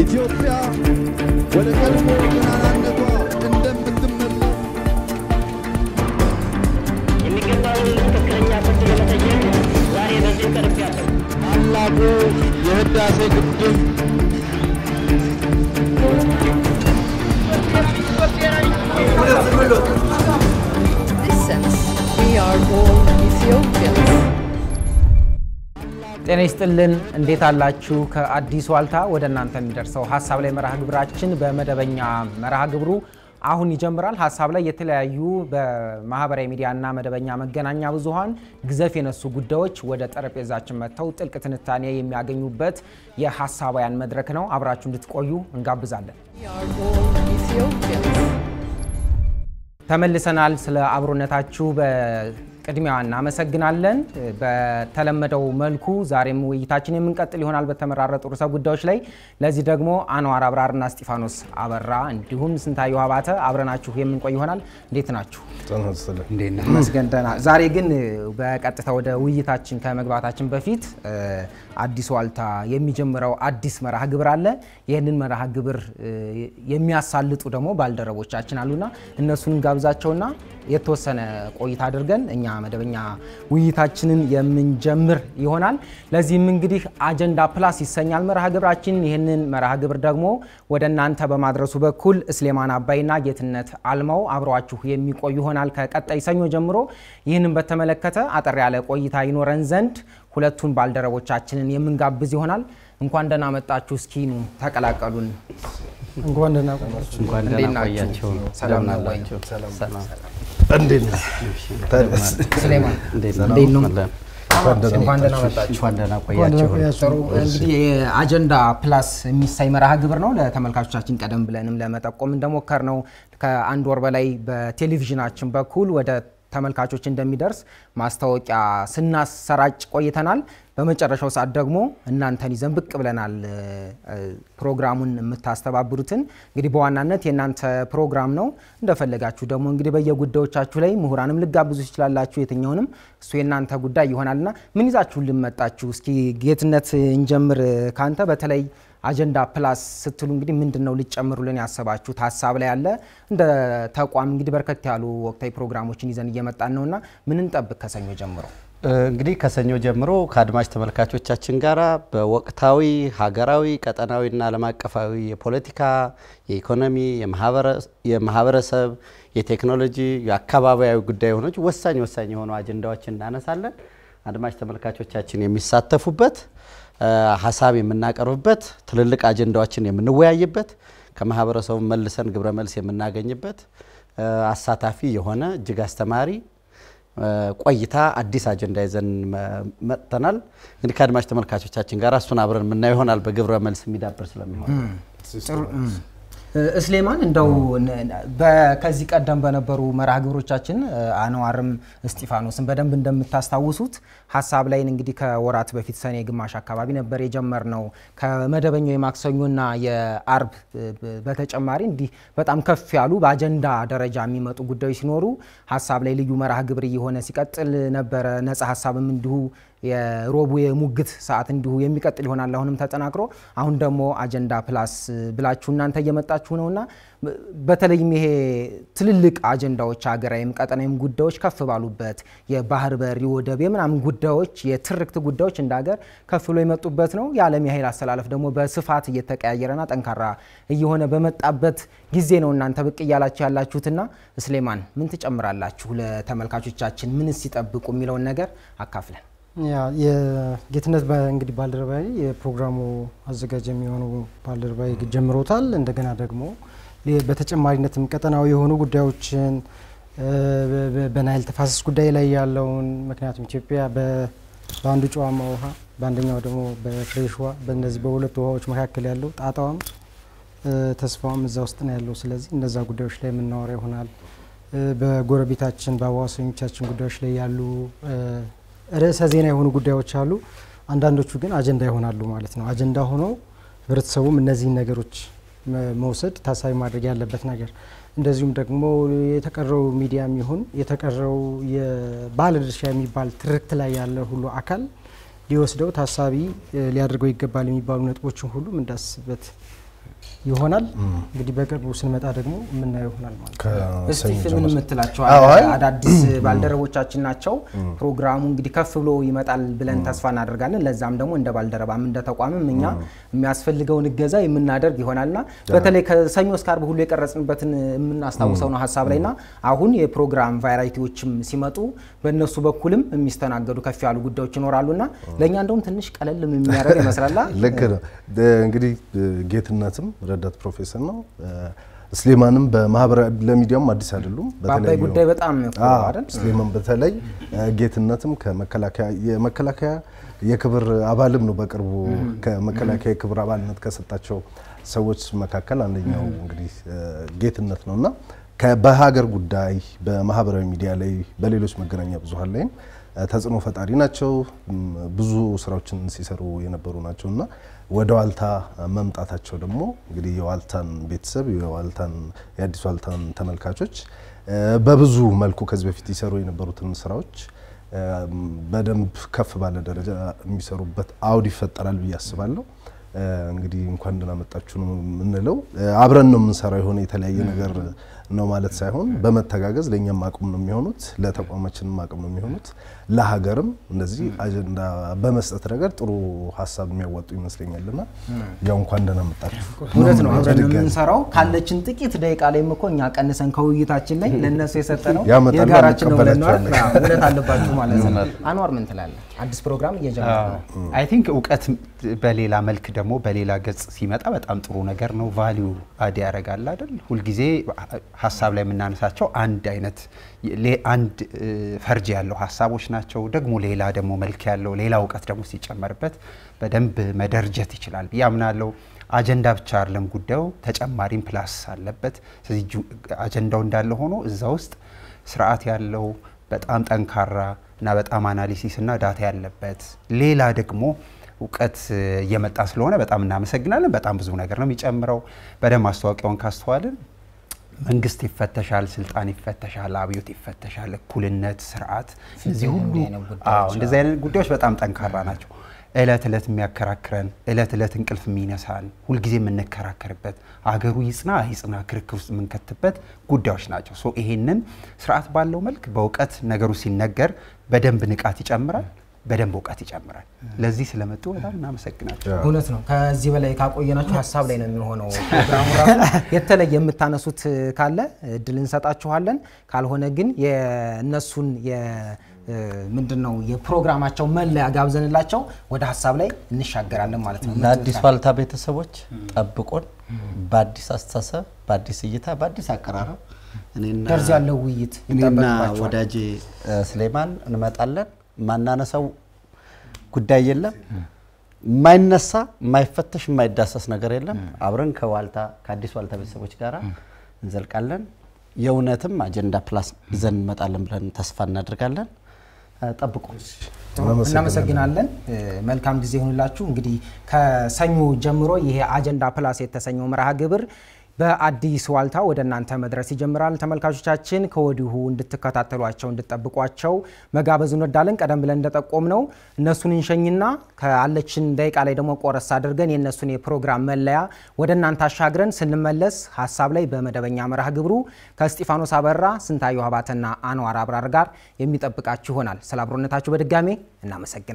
ኢትዮጵያ ወደ ቀድሞ ገናናነቷ እንደምትመለስ የሚገባውን ትክክለኛ ፍርድ ለመጠየቅ ዛሬ በዚህ ቀርብ ያለው ታላቁ የህዳሴ ግድብ ጤና ይስጥልን። እንዴት አላችሁ? ከአዲስ ዋልታ ወደ እናንተ የሚደርሰው ሀሳብ ላይ መርሃ ግብራችን በመደበኛ መርሃ ግብሩ አሁን ይጀምራል። ሀሳብ ላይ የተለያዩ በማህበራዊ ሚዲያና መደበኛ መገናኛ ብዙሀን ግዘፍ የነሱ ጉዳዮች ወደ ጠረጴዛችን መጥተው ጥልቅ ትንታኔ የሚያገኙበት የሀሳባያን መድረክ ነው። አብራችሁ እንድትቆዩ እንጋብዛለን። ተመልሰናል። ስለ አብሮነታችሁ ቅድሚያ እናመሰግናለን። በተለመደው መልኩ ዛሬም ውይይታችን የምንቀጥል ይሆናል በተመራረጡ ርዕሰ ጉዳዮች ላይ። ለዚህ ደግሞ አንዋር አብራርና ስጢፋኖስ አበራ እንዲሁም ስንታየሁ አባተ አብረናችሁ የምንቆይ ይሆናል። እንዴት ናችሁ? ዛሬ ግን በቀጥታ ወደ ውይይታችን ከመግባታችን በፊት አዲስ ዋልታ የሚጀምረው አዲስ መርሃ ግብር አለ። ይህንን መርሃ ግብር የሚያሳልጡ ደግሞ ባልደረቦቻችን አሉና እነሱን ጋብዛቸውና የተወሰነ ቆይታ አድርገን እኛ መደበኛ ውይይታችንን የምንጀምር ይሆናል። ለዚህም እንግዲህ አጀንዳ ፕላስ ይሰኛል መርሃ ግብራችን። ይህንን መርሃ ግብር ደግሞ ወደ እናንተ በማድረሱ በኩል ስሌማን አባይና ጌትነት አልማው አብረዋችሁ የሚቆዩ ይሆናል። ከቀጣይ ሰኞ ጀምሮ ይህንን በተመለከተ አጠር ያለ ቆይታ ይኖረን ዘንድ ሁለቱን ባልደረቦቻችንን የምንጋብዝ ይሆናል። እንኳን ደህና መጣችሁ። እስኪ ተቀላቀሉን። እንኳን ደህና ቆያችሁ። ሰላም አጀንዳ እንግዲህ የአጀንዳ ፕላስ የሚሳይ መርሃ ግብር ነው። ለተመልካቾቻችን ቀደም ብለንም ለመጠቆም እንደሞከር ነው ከአንድ ወር በላይ በቴሌቪዥናችን በኩል ወደ ተመልካቾች እንደሚደርስ ማስታወቂያ ስናሰራጭ ቆይተናል። በመጨረሻው ሰዓት ደግሞ እናንተን ይዘን ብቅ ብለናል። ፕሮግራሙን የምታስተባብሩትን እንግዲህ በዋናነት የእናንተ ፕሮግራም ነው። እንደፈለጋችሁ ደግሞ እንግዲህ በየጉዳዮቻችሁ ላይ ምሁራንም ልጋብዙ ትችላላችሁ። የትኛውንም እሱ የእናንተ ጉዳይ ይሆናልና ምን ይዛችሁ ልመጣችሁ? እስኪ ጌትነት እንጀምር ካንተ በተለይ አጀንዳ ፕላስ ስትሉ እንግዲህ ምንድን ነው ሊጨምሩልን ያሰባችሁት ሀሳብ ላይ ያለ እንደ ተቋም እንግዲህ በርከት ያሉ ወቅታዊ ፕሮግራሞችን ይዘን እየመጣን ነው እና ምን እንጠብቅ ከሰኞ ጀምሮ? እንግዲህ ከሰኞ ጀምሮ ከአድማጭ ተመልካቾቻችን ጋር በወቅታዊ ሀገራዊ፣ ቀጠናዊና ዓለም አቀፋዊ የፖለቲካ፣ የኢኮኖሚ፣ የማህበረሰብ፣ የቴክኖሎጂ፣ የአካባቢያዊ ጉዳይ የሆኖች ወሳኝ ወሳኝ የሆኑ አጀንዳዎችን እናነሳለን። አድማጭ ተመልካቾቻችን የሚሳተፉበት ሀሳብ የምናቀርብበት፣ ትልልቅ አጀንዳዎችን የምንወያይበት፣ ከማህበረሰቡ መልሰን ግብረ መልስ የምናገኝበት አሳታፊ የሆነ እጅግ አስተማሪ ቆይታ አዲስ አጀንዳ ይዘን መጥተናል። እንግዲህ ከአድማጭ ተመልካቾቻችን ጋር እሱን አብረን የምናየው ይሆናል። በግብረ መልስ የሚዳብር ስለሚሆን እስሌማን እንደው ከዚህ ቀደም በነበሩ መርሃ ግብሮቻችን አንዋርም እስጢፋኖስን በደንብ እንደምታስታውሱት ሀሳብ ላይን እንግዲህ ከወራት በፊት ሰኔ ግማሽ አካባቢ ነበር የጀመርነው። ከመደበኛው የማክሰኞና የአርብ በተጨማሪ እንዲህ በጣም ከፍ ያሉ በአጀንዳ ደረጃ የሚመጡ ጉዳዮች ሲኖሩ ሀሳብ ላይ ልዩ መርሃ ግብር እየሆነ ሲቀጥል ነበረ። ነጻ ሀሳብም እንዲሁ የሮቡ የሙግት ሰዓት እንዲሁ የሚቀጥል ይሆናል። አሁንም ተጠናክሮ አሁን ደግሞ አጀንዳ ፕላስ ብላችሁ እናንተ እየመጣችሁ ነውና በተለይም ይሄ ትልልቅ አጀንዳዎች ሀገራዊም ቀጠናዊም ጉዳዮች ከፍ ባሉበት የባህር በር ወደብ የምናምን ጉዳዮች የትርክት ጉዳዮች እንደ ሀገር ከፍ ብሎ የመጡበት ነው። የዓለም የኃይል አሰላለፍ ደግሞ በስፋት እየተቀያየረና ጠንካራ እየሆነ በመጣበት ጊዜ ነው እናንተ ብቅ እያላችሁ ያላችሁትና ስሌማን ምን ትጨምራላችሁ? ለተመልካቾቻችን ምንስ ይጠብቁ የሚለውን ነገር አካፍለን የጌትነት እንግዲህ ባልደረባዬ የፕሮግራሙ አዘጋጅ የሚሆኑ ባልደረባዬ ጀምሮታል። እንደገና ደግሞ በተጨማሪነትም ቀጠናዊ የሆኑ ጉዳዮችን በናይል ተፋሰስ ጉዳይ ላይ ያለውን ምክንያቱም ኢትዮጵያ በአንዱ ጨዋማ ውሃ በአንደኛው ደግሞ በፍሬሽ ውሃ በእነዚህ በሁለቱ ውሃዎች መካከል ያለው ጣጣዋም ተስፋውም እዛ ውስጥ ነው ያለው። ስለዚህ እነዛ ጉዳዮች ላይ የምናወራ ይሆናል። በጎረቤታችን በአዋሳኞቻችን ጉዳዮች ላይ ያሉ ርዕሰ ዜና የሆኑ ጉዳዮች አሉ። አንዳንዶቹ ግን አጀንዳ ይሆናሉ ማለት ነው። አጀንዳ ሆኖ ህብረተሰቡም እነዚህን ነገሮች መውሰድ ታሳቢ ማድረግ ያለበት ነገር እንደዚሁም ደግሞ የተቀረው ሚዲያ ይሁን የተቀረው ድርሻ የሚባል ትርክት ላይ ያለ ሁሉ አካል ሊወስደው ታሳቢ ሊያደርገው ይገባል የሚባሉ ነጥቦችን ሁሉ እንዳስበት ይሆናል። እንግዲህ በቅርቡ ስንመጣ ደግሞ የምናየው ይሆናል ማለት ነው። እስቲ ምን የምትላቸው አዳዲስ ባልደረቦቻችን ናቸው። ፕሮግራሙ እንግዲህ ከፍ ብሎ ይመጣል ብለን ተስፋ እናደርጋለን። ለዛም ደግሞ እንደ ባልደረባም እንደ ተቋምም እኛ የሚያስፈልገውን እገዛ የምናደርግ ይሆናልና በተለይ ከሰኞ እስከ አርብ ሁሉ የቀረጽንበትን የምናስታውሰው ነው ሀሳብ ላይና አሁን የፕሮግራም ቫይራይቲዎችም ሲመጡ በእነሱ በኩልም የሚስተናገዱ ከፍ ያሉ ጉዳዮች ይኖራሉና ለእኛ እንደውም ትንሽ ቀለል የሚያደርግ ይመስላል። ልክ ነው እንግዲህ ጌትነትም ረዳት ፕሮፌሰር ነው። ስሌማንም በማህበራዊ ለሚዲያም አዲስ አይደሉም። በአባይ ጉዳይ በጣም ስሌማን በተለይ ጌትነትም ከመከላከያ የመከላከያ የክብር አባልም ነው። በቅርቡ ከመከላከያ የክብር አባልነት ከሰጣቸው ሰዎች መካከል አንደኛው እንግዲህ ጌትነት ነውና በሀገር ጉዳይ በማህበራዊ ሚዲያ ላይ በሌሎች መገናኛ ብዙኃን ላይም ተጽዕኖ ፈጣሪ ናቸው። ብዙ ስራዎችን ሲሰሩ የነበሩ ናቸው እና ወደ ዋልታ መምጣታቸው ደግሞ እንግዲህ የዋልታን ቤተሰብ የዋልታን የአዲስ ዋልታን ተመልካቾች በብዙ መልኩ ከዚህ በፊት ይሰሩ የነበሩትን ስራዎች በደንብ ከፍ ባለ ደረጃ የሚሰሩበት አውድ ይፈጠራል ብዬ አስባለሁ። እንግዲህ እንኳን ደህና መጣችሁ ነው የምንለው። አብረን ነው የምንሰራው። የሆነ የተለያየ ነገር ነው ማለት ሳይሆን በመተጋገዝ ለእኛም አቅም ነው የሚሆኑት፣ ለተቋማችንም አቅም ነው የሚሆኑት፣ ለሀገርም እንደዚህ አጀንዳ በመስጠት ነገር ጥሩ ሀሳብ የሚያዋጡ ይመስለኛልና ያው እንኳን ደህና መጣችሁ። እውነት ነው፣ አብረን የምንሰራው ካለችን ጥቂት ደቂቃ ላይም እኮ እኛ ቀንሰን ከውይይታችን ላይ ለእነሱ ነው የጋራችን ነው ብለናል። እውነት አለባችሁ ማለት ነው። አንዋር ምን ትላለህ? አዲስ ፕሮግራም እየጀመረ ነው። አይ ቲንክ እውቀት በሌላ መልክ ደግሞ በሌላ ገጽ ሲመጣ በጣም ጥሩ ነገር ነው። ቫሊዩ አድ ያደርጋል አይደል? ሁልጊዜ ሀሳብ ላይ የምናነሳቸው አንድ አይነት አንድ ፈርጅ ያለው ሀሳቦች ናቸው። ደግሞ ሌላ ደግሞ መልክ ያለው ሌላ እውቀት ደግሞ ሲጨመርበት በደንብ መደርጀት ይችላል ብዬ አምናለሁ። አጀንዳ ብቻ አይደለም ጉዳዩ፣ ተጨማሪም ፕላስ አለበት። ስለዚህ አጀንዳው እንዳለ ሆኖ እዛ ውስጥ ስርዓት ያለው በጣም ጠንካራ እና በጣም አናሊሲስ እና ዳታ ያለበት ሌላ ደግሞ እውቀት እየመጣ ስለሆነ በጣም እናመሰግናለን። በጣም ብዙ ነገር ነው የሚጨምረው። በደንብ ማስታወቂያውን ካስተዋልን መንግስት ይፈተሻል፣ ስልጣን ይፈተሻል፣ አብዮት ይፈተሻል፣ እኩልነት፣ ስርዓት፣ እነዚህ ሁሉ እንደዚህ አይነት ጉዳዮች በጣም ጠንካራ ናቸው። እለት እለት የሚያከራክረን እለት እለት እንቅልፍ የሚነሳን ሁልጊዜ የምንከራከርበት አገሩ ይጽና ይጽና ክርክር ውስጥ የምንከትበት ጉዳዮች ናቸው። ይሄንን ስርዓት ባለው መልክ በእውቀት ነገሩ ሲነገር በደንብ ንቃት ይጨምራል። በደንብ እውቀት ይጨምራል። ለዚህ ስለመጡ በጣም እናመሰግናቸው። እውነት ነው። ከዚህ በላይ ካቆየናችሁ ሀሳብ ላይ ነው የሚሆነው። የተለየ የምታነሱት ካለ እድል እንሰጣችኋለን። ካልሆነ ግን የእነሱን ምንድን ነው የፕሮግራማቸው መለያ ጋብዘንላቸው ወደ ሀሳብ ላይ እንሻገራለን ማለት ነው። ለአዲስ ባልታ ቤተሰቦች ጠብቆን በአዲስ አስተሳሰብ፣ በአዲስ እይታ፣ በአዲስ አቀራረብ ደርዝ ያለው ውይይት ወዳጄ ስሌማን እንመጣለን። ማናነሳው ጉዳይ የለም። የማይነሳ የማይፈተሽ የማይዳሰስ ነገር የለም። አብረን ከዋልታ ከአዲስ ዋልታ ቤተሰቦች ጋር እንዘልቃለን። የእውነትም አጀንዳ ፕላስ ይዘን እንመጣለን ብለን ተስፋ እናደርጋለን። ጠብቁ። እናመሰግናለን። መልካም ጊዜ ይሁንላችሁ። እንግዲህ ከሰኞ ጀምሮ ይሄ አጀንዳ ፕላስ የተሰኘው መርሃ ግብር በአዲስ ዋልታ ወደ እናንተ መድረስ ይጀምራል። ተመልካቾቻችን ከወዲሁ እንድትከታተሏቸው እንድትጠብቋቸው መጋበዙ እንወዳለን። ቀደም ብለን እንደጠቆም ነው እነሱን እንሸኝና ከአለችን ደቂቃ ላይ ደግሞ ቆረስ አድርገን የእነሱን የፕሮግራም መለያ ወደ እናንተ አሻግረን ስንመለስ ሀሳብ ላይ በመደበኛ መርሃ ግብሩ ከስጢፋኖስ አበራ፣ ስንታየሁ አባተና አንዋር አብራር ጋር የሚጠብቃችሁ ይሆናል። ስለ አብሮነታችሁ በድጋሜ እናመሰግናለን።